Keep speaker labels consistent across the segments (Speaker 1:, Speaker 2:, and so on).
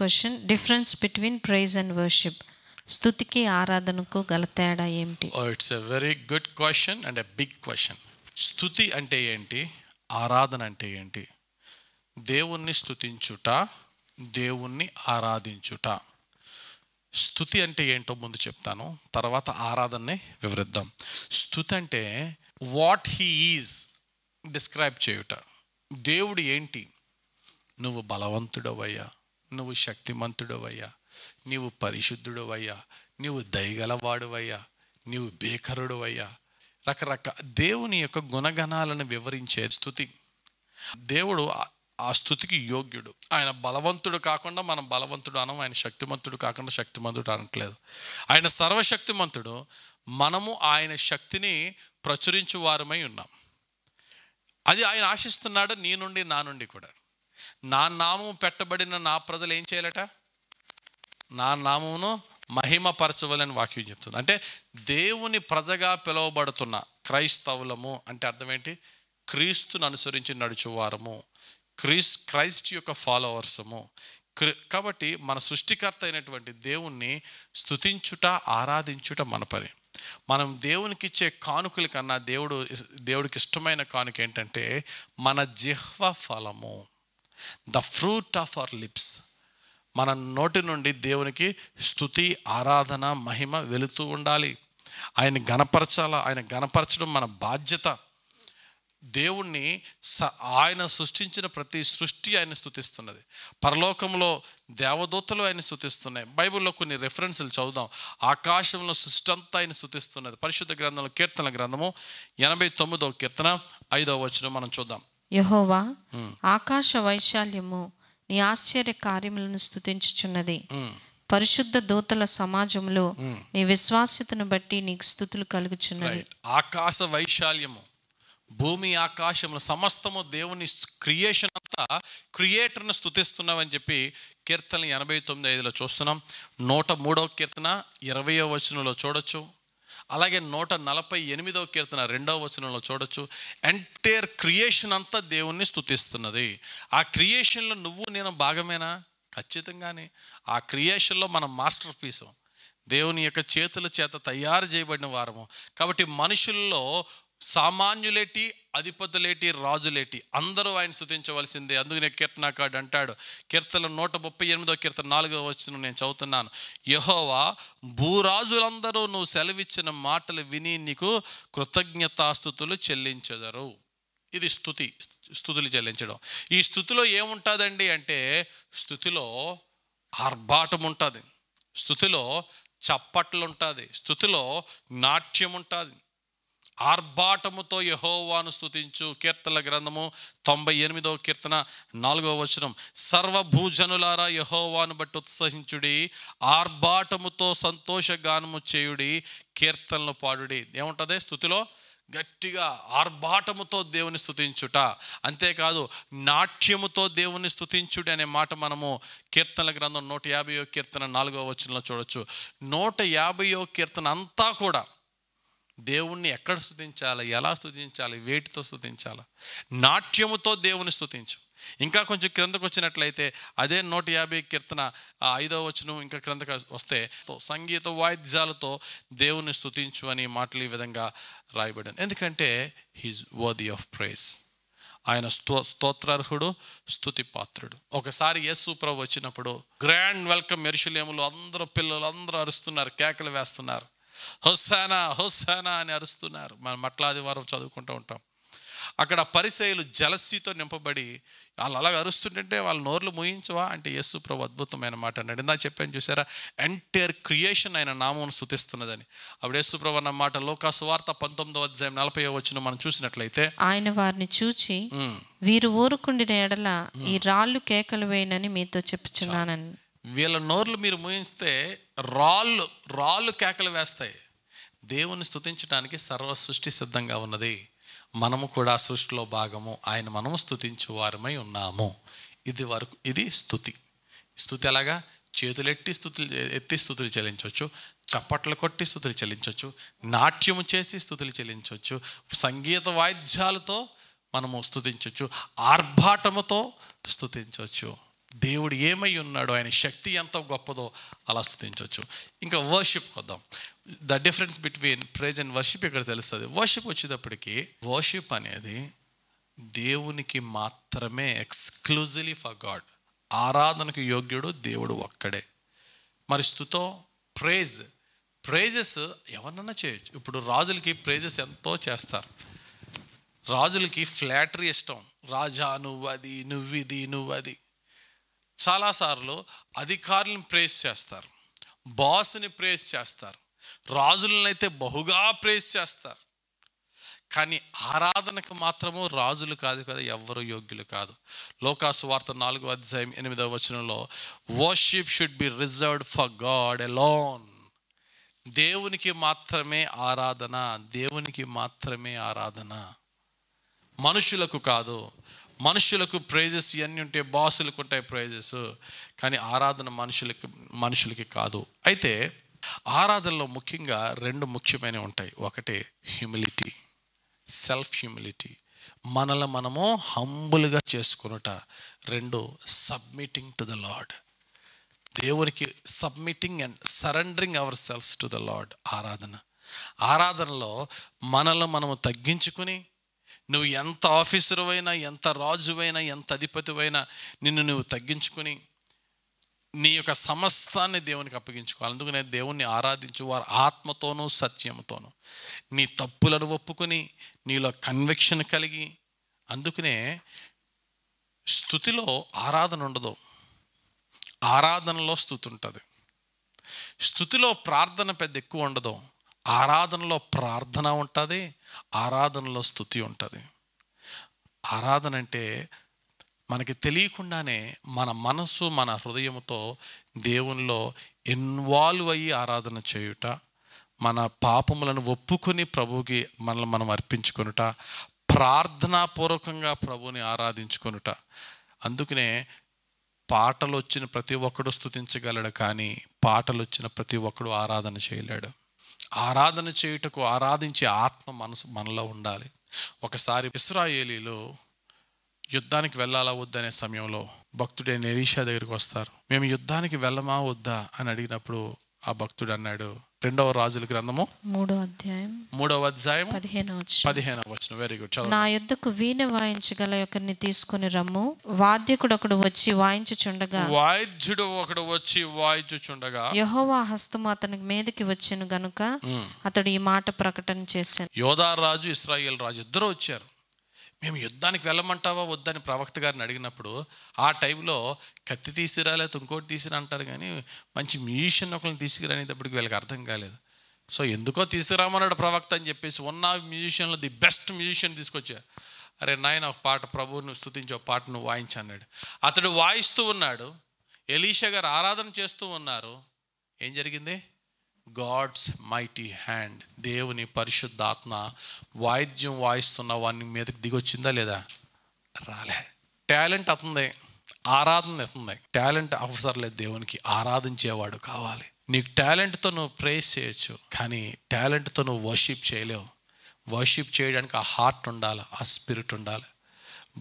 Speaker 1: question difference between praise and worship స్థుతికి ఆరాధనకు గల తేడా ఏమిటి
Speaker 2: it's a very good question and a big question స్థుతి అంటే ఏంటి ఆరాధన అంటే ఏంటి దేవుణ్ణి స్థుతించుట దేవుణ్ణి ఆరాధించుట స్థుతి అంటే ఏంటో ముందు చెప్తాను తర్వాత ఆరాధనని వివరిద్దాం స్థుతి అంటే వాట్ హీ ఈజ్ డిస్క్రైబ్ చేయుట దేవుడు ఏంటి నువ్వు బలవంతుడవయ్యా నువ్వు శక్తిమంతుడవయ్యా నీవు పరిశుద్ధుడవయ్యా నీవు దయగలవాడువయ్యా నీవు బేకరుడవయ్యా రకరక దేవుని యొక్క గుణగణాలను వివరించే స్థుతి దేవుడు ఆ స్థుతికి యోగ్యుడు ఆయన బలవంతుడు కాకుండా మనం బలవంతుడు అనం ఆయన శక్తిమంతుడు కాకుండా శక్తిమంతుడు అనట్లేదు ఆయన సర్వశక్తిమంతుడు మనము ఆయన శక్తిని ప్రచురించు వారమై ఉన్నాం అది ఆయన ఆశిస్తున్నాడు నీ నుండి నా నుండి కూడా నా నామం పెట్టబడిన నా ప్రజలు ఏం చేయాలట నా నామమును మహిమపరచవలని వాక్యం చెప్తుంది అంటే దేవుని ప్రజగా పిలువబడుతున్న క్రైస్తవులము అంటే అర్థం ఏంటి క్రీస్తును అనుసరించి నడుచువారము క్రీస్ క్రైస్ట్ యొక్క ఫాలోవర్సము కాబట్టి మన సృష్టికర్త అయినటువంటి దేవుణ్ణి స్థుతించుట ఆరాధించుట మన పని మనం దేవునికి ఇచ్చే కానుకలు కన్నా దేవుడు దేవుడికి ఇష్టమైన కానుక ఏంటంటే మన జిహ్వ ఫలము the fruit of our lips మన నోటి నుండి దేవునికి స్థుతి ఆరాధన మహిమ వెళుతూ ఉండాలి ఆయన గణపరచాల ఆయన గణపరచడం మన బాధ్యత దేవుణ్ణి స ఆయన సృష్టించిన ప్రతి సృష్టి ఆయన స్థుతిస్తున్నది పరలోకంలో దేవదూతలు ఆయన స్థుతిస్తున్నాయి బైబిల్లో కొన్ని రెఫరెన్స్లు చదువుదాం ఆకాశంలో సృష్టి అంతా ఆయన స్థుతిస్తున్నది పరిశుద్ధ గ్రంథంలో కీర్తన గ్రంథము ఎనభై తొమ్మిదో కీర్తన ఐదవ వచ్చిన మనం చూద్దాం
Speaker 1: యహోవా ఆకాశ వైశాల్యము నీ ఆశ్చర్య కార్యములను స్థుతించుచున్నది పరిశుద్ధ దూతల సమాజంలో నీ విశ్వాస్యతను బట్టి నీకు స్థుతులు కలుగుచున్నది
Speaker 2: ఆకాశ వైశాల్యము భూమి ఆకాశము సమస్తము దేవుని క్రియేషన్ అంతా క్రియేటర్ను స్థుతిస్తున్నామని చెప్పి కీర్తన ఎనభై తొమ్మిది ఐదులో చూస్తున్నాం నూట మూడవ కీర్తన ఇరవయో వచనంలో చూడొచ్చు అలాగే నూట నలభై ఎనిమిదవ కీర్తన రెండవ వచనంలో చూడొచ్చు ఎంటైర్ క్రియేషన్ అంతా దేవుణ్ణి స్థుతిస్తున్నది ఆ క్రియేషన్లో నువ్వు నేను భాగమేనా ఖచ్చితంగానే ఆ క్రియేషన్లో మనం మాస్టర్ పీసం దేవుని యొక్క చేతుల చేత తయారు చేయబడిన వారము కాబట్టి మనుషుల్లో సామాన్యులేటి అధిపతులేటి రాజులేటి అందరూ ఆయన స్థుతించవలసిందే అందుకనే కీర్తనాకాడు అంటాడు కీర్తన నూట ముప్పై ఎనిమిదో కీర్తన నాలుగో వచ్చిన నేను చదువుతున్నాను యహోవా భూరాజులందరూ నువ్వు సెలవిచ్చిన మాటలు విని నీకు కృతజ్ఞతాస్థుతులు చెల్లించదరు ఇది స్థుతి స్థుతులు చెల్లించడం ఈ స్థుతిలో ఏముంటుందండి అంటే స్థుతిలో ఆర్భాటం ఉంటుంది స్థుతిలో చప్పట్లు ఉంటుంది స్థుతిలో నాట్యం ఉంటుంది ఆర్భాటముతో యహోవాను స్థుతించు కీర్తన గ్రంథము తొంభై ఎనిమిదవ కీర్తన నాలుగవ వచనం సర్వభూజనులారా యహోవాను బట్టి ఉత్సహించుడి ఆర్భాటముతో సంతోషగానము చేయుడి కీర్తనలు పాడుడి ఏముంటుంది స్థుతిలో గట్టిగా ఆర్భాటముతో దేవుని స్థుతించుట అంతేకాదు నాట్యముతో దేవుని స్థుతించుడి అనే మాట మనము కీర్తనల గ్రంథం నూట యాభైయో కీర్తన నాలుగవ వచనంలో చూడొచ్చు నూట యాభైయో కీర్తన అంతా కూడా దేవుణ్ణి ఎక్కడ స్థుతించాలి ఎలా స్థుతించాలి వేటితో స్థుతించాలి నాట్యముతో దేవుని స్థుతించు ఇంకా కొంచెం క్రిందకు వచ్చినట్లయితే అదే నూట యాభై కీర్తన ఐదో వచనం ఇంకా క్రిందకు వస్తే సంగీత వాయిద్యాలతో దేవుని స్థుతించు అని మాటలు ఈ విధంగా రాయబడింది ఎందుకంటే హీజ్ వర్ది ఆఫ్ ప్రైజ్ ఆయన స్తో స్తోత్రార్హుడు స్థుతి పాత్రుడు ఒకసారి యేసు ప్రభు వచ్చినప్పుడు గ్రాండ్ వెల్కమ్ ఎరుషులేములు అందరూ పిల్లలు అందరూ అరుస్తున్నారు కేకలు వేస్తున్నారు హొస్సానా హొస్సానా అని అరుస్తున్నారు మనం మట్లాది వారం చదువుకుంటూ ఉంటాం అక్కడ పరిసయలు జలస్సీతో నింపబడి వాళ్ళు అలా అరుస్తుంటే వాళ్ళ నోర్లు ముయించవా అంటే యేసు ప్రభు అద్భుతమైన మాట అన్నాడు ఇందా చెప్పాను చూసారా ఎంటైర్ క్రియేషన్ ఆయన నామం స్థుతిస్తున్నదని అప్పుడు యేసు ప్రభు అన్న మాట లోకాసువార్త పంతొమ్మిదో అధ్యాయం నలభై వచ్చిన మనం చూసినట్లయితే
Speaker 1: ఆయన వారిని చూచి వీరు ఊరుకుండిన ఎడల ఈ రాళ్ళు కేకలు వేయనని మీతో చెప్పుచున్నానని
Speaker 2: వీళ్ళ నోర్లు మీరు మూయిస్తే రాళ్ళు రాళ్ళు కేకలు వేస్తాయి దేవుని స్థుతించడానికి సర్వ సృష్టి సిద్ధంగా ఉన్నది మనము కూడా సృష్టిలో భాగము ఆయన మనము స్థుతించు వారమై ఉన్నాము ఇది వరకు ఇది స్థుతి స్థుతి ఎలాగా చేతులెట్టి స్థుతులు ఎత్తి స్థుతులు చెల్లించవచ్చు చప్పట్లు కొట్టి స్థుతులు చెల్లించవచ్చు నాట్యము చేసి స్థుతులు చెల్లించవచ్చు సంగీత వాయిద్యాలతో మనము స్థుతించవచ్చు ఆర్భాటముతో స్థుతించవచ్చు దేవుడు ఏమై ఉన్నాడో ఆయన శక్తి ఎంత గొప్పదో అలా స్థుతించవచ్చు ఇంకా వర్షిప్ వద్దాం the difference between praise and worship ఇక్కడ తెలుస్తుంది వర్షిప్ వచ్చేటప్పటికి వర్షిప్ అనేది దేవునికి మాత్రమే ఎక్స్క్లూజివ్లీ ఫర్ గాడ్ ఆరాధనకు యోగ్యుడు దేవుడు ఒక్కడే మరి స్థుతో ప్రేజ్ ప్రేజెస్ ఎవరినన్నా చేయొచ్చు ఇప్పుడు రాజులకి ప్రేజెస్ ఎంతో చేస్తారు రాజులకి ఫ్లాటరీ ఇష్టం రాజా ఇది నువ్వు అది చాలాసార్లు అధికారులను ప్రేస్ చేస్తారు బాస్ని ప్రేస్ చేస్తారు రాజులనైతే బహుగా ప్రేస్ చేస్తారు కానీ ఆరాధనకు మాత్రము రాజులు కాదు కదా ఎవ్వరు యోగ్యులు కాదు లోకాసు వార్త నాలుగో అధ్యాయం ఎనిమిదవ వచనంలో worship should be reserved for God alone దేవునికి మాత్రమే ఆరాధన దేవునికి మాత్రమే ఆరాధన మనుషులకు కాదు మనుషులకు ప్రైజెస్ ఇవన్నీ ఉంటే బాసులకు ఉంటాయి ప్రైజెస్ కానీ ఆరాధన మనుషులకి మనుషులకి కాదు అయితే ఆరాధనలో ముఖ్యంగా రెండు ముఖ్యమైనవి ఉంటాయి ఒకటి హ్యూమిలిటీ సెల్ఫ్ హ్యూమిలిటీ మనల్ని మనము హంబుల్గా చేసుకునుట రెండు సబ్మిటింగ్ టు ద లాడ్ దేవునికి submitting and surrendering our selves to the Lord ఆరాధన ఆరాధనలో మనల్ని మనము తగ్గించుకుని నువ్వు ఎంత ఆఫీసరువైనా ఎంత రాజువైనా ఎంత అధిపతివైనా నిన్ను నువ్వు తగ్గించుకొని నీ యొక్క సమస్తాన్ని దేవునికి అప్పగించుకోవాలి అందుకనే దేవుణ్ణి ఆరాధించు వారు ఆత్మతోనూ సత్యంతోనూ నీ తప్పులను ఒప్పుకొని నీలో కన్వెక్షన్ కలిగి అందుకనే స్థుతిలో ఆరాధన ఉండదు ఆరాధనలో స్థుతి ఉంటుంది స్థుతిలో ప్రార్థన పెద్ద ఎక్కువ ఉండదు ఆరాధనలో ప్రార్థన ఉంటుంది ఆరాధనలో స్థుతి ఉంటుంది ఆరాధన అంటే మనకి తెలియకుండానే మన మనసు మన హృదయంతో దేవునిలో ఇన్వాల్వ్ అయ్యి ఆరాధన చేయుట మన పాపములను ఒప్పుకొని ప్రభుకి మనల్ని మనం అర్పించుకొనుట ప్రార్థనాపూర్వకంగా ప్రభుని ఆరాధించుకొనుట అందుకనే పాటలు వచ్చిన ప్రతి ఒక్కడు స్థుతించగలడు కానీ పాటలు వచ్చిన ప్రతి ఒక్కడు ఆరాధన చేయలేడు ఆరాధన చేయుటకు ఆరాధించే ఆత్మ మనసు మనలో ఉండాలి ఒకసారి ఇస్రాయేలీలో యుద్ధానికి వెళ్ళాలా వద్దనే సమయంలో భక్తుడే నిరీషా దగ్గరికి వస్తారు మేము యుద్ధానికి వెళ్ళమా వద్దా అని అడిగినప్పుడు ఆ భక్తుడు అన్నాడు రెండవ రాజుల గ్రంథము
Speaker 1: మూడో అధ్యాయం
Speaker 2: మూడవ అధ్యాయం పదిహేనవ పదిహేను వచ్చిన వెరీ గుడ్ నా
Speaker 1: యుద్ధకు వీణ వాయించగల ఒకరిని తీసుకుని రమ్ము వాద్యకుడు ఒకడు వచ్చి చుండగా వాయిద్యుడు
Speaker 2: ఒకడు వచ్చి చుండగా
Speaker 1: యహోవా హస్తము అతని మీదకి వచ్చిన గనుక అతడు ఈ మాట ప్రకటన చేశాను
Speaker 2: యోధా రాజు ఇస్రాయేల్ రాజు ఇద్దరు వచ్చారు మేము యుద్ధానికి వెళ్ళమంటావా వద్దని ప్రవక్త గారిని అడిగినప్పుడు ఆ టైంలో కత్తి తీసిరా లేదా ఇంకోటి తీసిరా అంటారు కానీ మంచి మ్యూజిషియన్ ఒకరిని తీసుకురానేటప్పటికి వీళ్ళకి అర్థం కాలేదు సో ఎందుకో తీసుకురామన్నాడు ప్రవక్త అని చెప్పేసి ఉన్న మ్యూజిషియన్లో ది బెస్ట్ మ్యూజిషియన్ తీసుకొచ్చా అరే నాయన ఒక పాట ప్రభువును స్థుతించి ఒక పాట నువ్వు వాయించన్నాడు అతడు వాయిస్తూ ఉన్నాడు ఎలీషా గారు ఆరాధన చేస్తూ ఉన్నారు ఏం జరిగింది గాడ్స్ మైటీ హ్యాండ్ దేవుని పరిశుద్ధాత్మ వాయిద్యం వాయిస్తున్న వాడిని మీదకి దిగొచ్చిందా లేదా రాలే టాలెంట్ అతంది ఆరాధన ఎత్తుంది టాలెంట్ అవసరం లేదు దేవునికి ఆరాధించేవాడు కావాలి నీకు టాలెంట్తో నువ్వు ప్రేస్ చేయొచ్చు కానీ టాలెంట్తో నువ్వు వర్షిప్ చేయలేవు వర్షిప్ చేయడానికి ఆ హార్ట్ ఉండాలి ఆ స్పిరిట్ ఉండాలి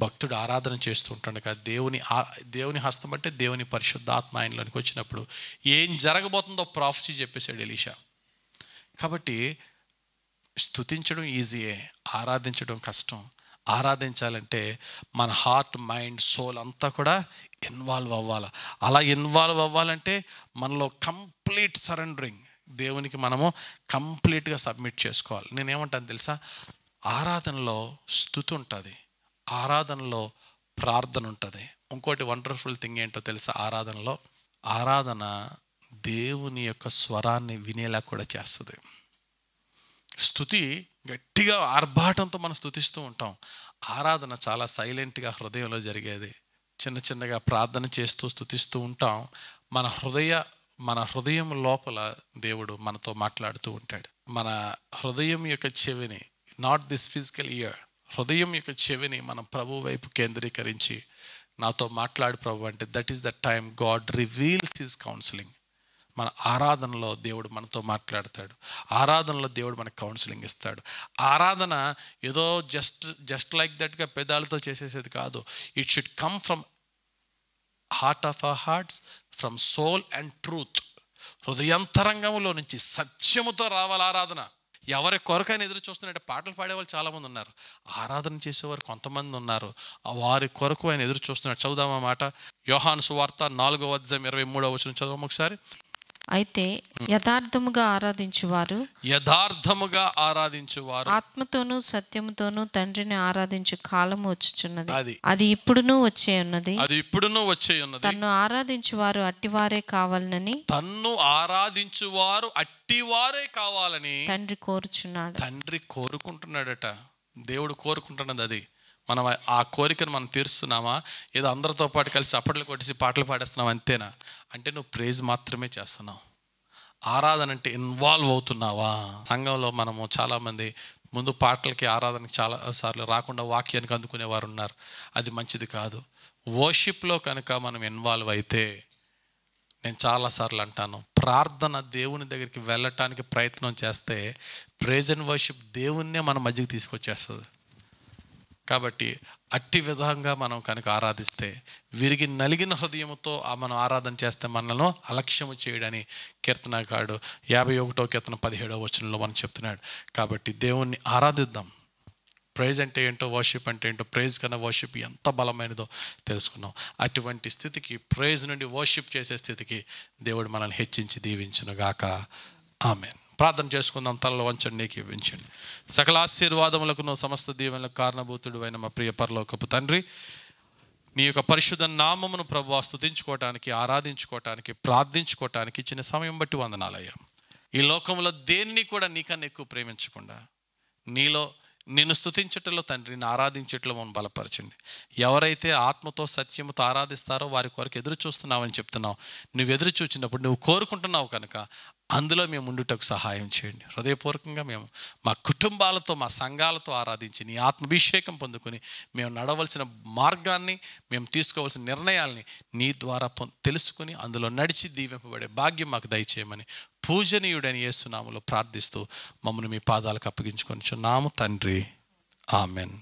Speaker 2: భక్తుడు ఆరాధన చేస్తూ ఉంటాడు కదా దేవుని దేవుని హస్తం అంటే దేవుని పరిశుద్ధాత్మ ఆయనలోనికి వచ్చినప్పుడు ఏం జరగబోతుందో ప్రాఫ్సీ చెప్పేశాడు ఎలీషా కాబట్టి స్థుతించడం ఈజీయే ఆరాధించడం కష్టం ఆరాధించాలంటే మన హార్ట్ మైండ్ సోల్ అంతా కూడా ఇన్వాల్వ్ అవ్వాలి అలా ఇన్వాల్వ్ అవ్వాలంటే మనలో కంప్లీట్ సరెండరింగ్ దేవునికి మనము కంప్లీట్గా సబ్మిట్ చేసుకోవాలి నేనేమంటాను తెలుసా ఆరాధనలో స్థుతి ఉంటుంది ఆరాధనలో ప్రార్థన ఉంటుంది ఇంకోటి వండర్ఫుల్ థింగ్ ఏంటో తెలుసా ఆరాధనలో ఆరాధన దేవుని యొక్క స్వరాన్ని వినేలా కూడా చేస్తుంది స్థుతి గట్టిగా ఆర్భాటంతో మనం స్థుతిస్తూ ఉంటాం ఆరాధన చాలా సైలెంట్గా హృదయంలో జరిగేది చిన్న చిన్నగా ప్రార్థన చేస్తూ స్థుతిస్తూ ఉంటాం మన హృదయ మన హృదయం లోపల దేవుడు మనతో మాట్లాడుతూ ఉంటాడు మన హృదయం యొక్క చెవిని నాట్ దిస్ ఫిజికల్ ఇయర్ హృదయం యొక్క చెవిని మనం ప్రభు వైపు కేంద్రీకరించి నాతో మాట్లాడు ప్రభు అంటే that is the time God reveals his counselling మన ఆరాధనలో దేవుడు మనతో మాట్లాడతాడు ఆరాధనలో దేవుడు మనకు కౌన్సిలింగ్ ఇస్తాడు ఆరాధన ఏదో జస్ట్ జస్ట్ లైక్ దట్గా పెదాలతో చేసేసేది కాదు it should come from heart of a hearts from soul and truth హృదయంతరంగంలో నుంచి సత్యముతో రావాలి ఆరాధన ఎవరి కొరకైనా ఎదురు చూస్తున్నట్టు పాటలు పాడేవాళ్ళు చాలామంది ఉన్నారు ఆరాధన చేసేవారు కొంతమంది ఉన్నారు వారి కొరకు ఆయన ఎదురు చూస్తున్నట్టు చదువుదామా మాట యోహాను సువార్త నాలుగో అధ్యాయం ఇరవై మూడో వచ్చిన చదువు ఒకసారి
Speaker 1: అయితే యథార్థముగా ఆరాధించువారు
Speaker 2: యథార్థముగా ఆరాధించువారు
Speaker 1: ఆత్మతోను సత్యముతోను తండ్రిని ఆరాధించు కాలం వచ్చుచున్నది అది అది ఇప్పుడును వచ్చే ఉన్నది అది ఇప్పుడును వచ్చే ఉన్నది తన్ను ఆరాధించువారు అట్టివారే కావాలని తన్ను
Speaker 2: ఆరాధించువారు అట్టివారే కావాలని తండ్రి
Speaker 1: కోరుచున్నాడు
Speaker 2: తండ్రి కోరుకుంటున్నాడట దేవుడు కోరుకుంటున్నది అది మనం ఆ కోరికను మనం తీరుస్తున్నామా ఏదో అందరితో పాటు కలిసి చప్పట్లు కొట్టేసి పాటలు పాడేస్తున్నావు అంతేనా అంటే నువ్వు ప్రేజ్ మాత్రమే చేస్తున్నావు ఆరాధన అంటే ఇన్వాల్వ్ అవుతున్నావా సంఘంలో మనము చాలామంది ముందు పాటలకి ఆరాధనకి చాలా సార్లు రాకుండా వాక్యానికి అందుకునేవారు ఉన్నారు అది మంచిది కాదు వర్షిప్లో కనుక మనం ఇన్వాల్వ్ అయితే నేను చాలాసార్లు అంటాను ప్రార్థన దేవుని దగ్గరికి వెళ్ళటానికి ప్రయత్నం చేస్తే ప్రేజ్ అండ్ వర్షిప్ దేవుణ్ణే మన మధ్యకి తీసుకొచ్చేస్తుంది కాబట్టి అట్టి విధంగా మనం కనుక ఆరాధిస్తే విరిగి నలిగిన హృదయంతో మనం ఆరాధన చేస్తే మనల్ని అలక్ష్యము చేయడని కీర్తనకాడు యాభై ఒకటో కీర్తన పదిహేడో వచనంలో మనం చెప్తున్నాడు కాబట్టి దేవుణ్ణి ఆరాధిద్దాం ప్రైజ్ అంటే ఏంటో వర్షిప్ అంటే ఏంటో ప్రైజ్ కన్నా వర్షిప్ ఎంత బలమైనదో తెలుసుకున్నాం అటువంటి స్థితికి ప్రైజ్ నుండి వర్షిప్ చేసే స్థితికి దేవుడు మనల్ని హెచ్చించి దీవించునుగాక ఆమెన్ ప్రార్థన చేసుకుందాం తలలో వంచండి నీకు ఇవ్వించండి సకల ఆశీర్వాదములకు సమస్త దీవెనలకు కారణభూతుడు అయిన మా ప్రియ పరలోకపు తండ్రి నీ యొక్క పరిశుద్ధ నామమును ప్రభు స్థుతించుకోవటానికి ఆరాధించుకోవటానికి ప్రార్థించుకోవటానికి ఇచ్చిన సమయం బట్టి వందనాలయ్యా ఈ లోకంలో దేన్ని కూడా నీకన్నా ఎక్కువ ప్రేమించకుండా నీలో నిన్ను స్థుతించటంలో తండ్రి నిన్ను ఆరాధించట్లో మనం బలపరచండి ఎవరైతే ఆత్మతో సత్యముతో ఆరాధిస్తారో వారి కొరకు ఎదురు చూస్తున్నావని చెప్తున్నావు నువ్వు ఎదురు చూచినప్పుడు నువ్వు కోరుకుంటున్నావు కనుక అందులో మేము ఉండుటకు సహాయం చేయండి హృదయపూర్వకంగా మేము మా కుటుంబాలతో మా సంఘాలతో ఆరాధించి నీ ఆత్మభిషేకం పొందుకొని మేము నడవలసిన మార్గాన్ని మేము తీసుకోవాల్సిన నిర్ణయాల్ని నీ ద్వారా తెలుసుకుని అందులో నడిచి దీవింపబడే భాగ్యం మాకు దయచేయమని పూజనీయుడని యేసునామలో ప్రార్థిస్తూ మమ్మల్ని మీ పాదాలకు అప్పగించుకొని నాము తండ్రి ఆమెన్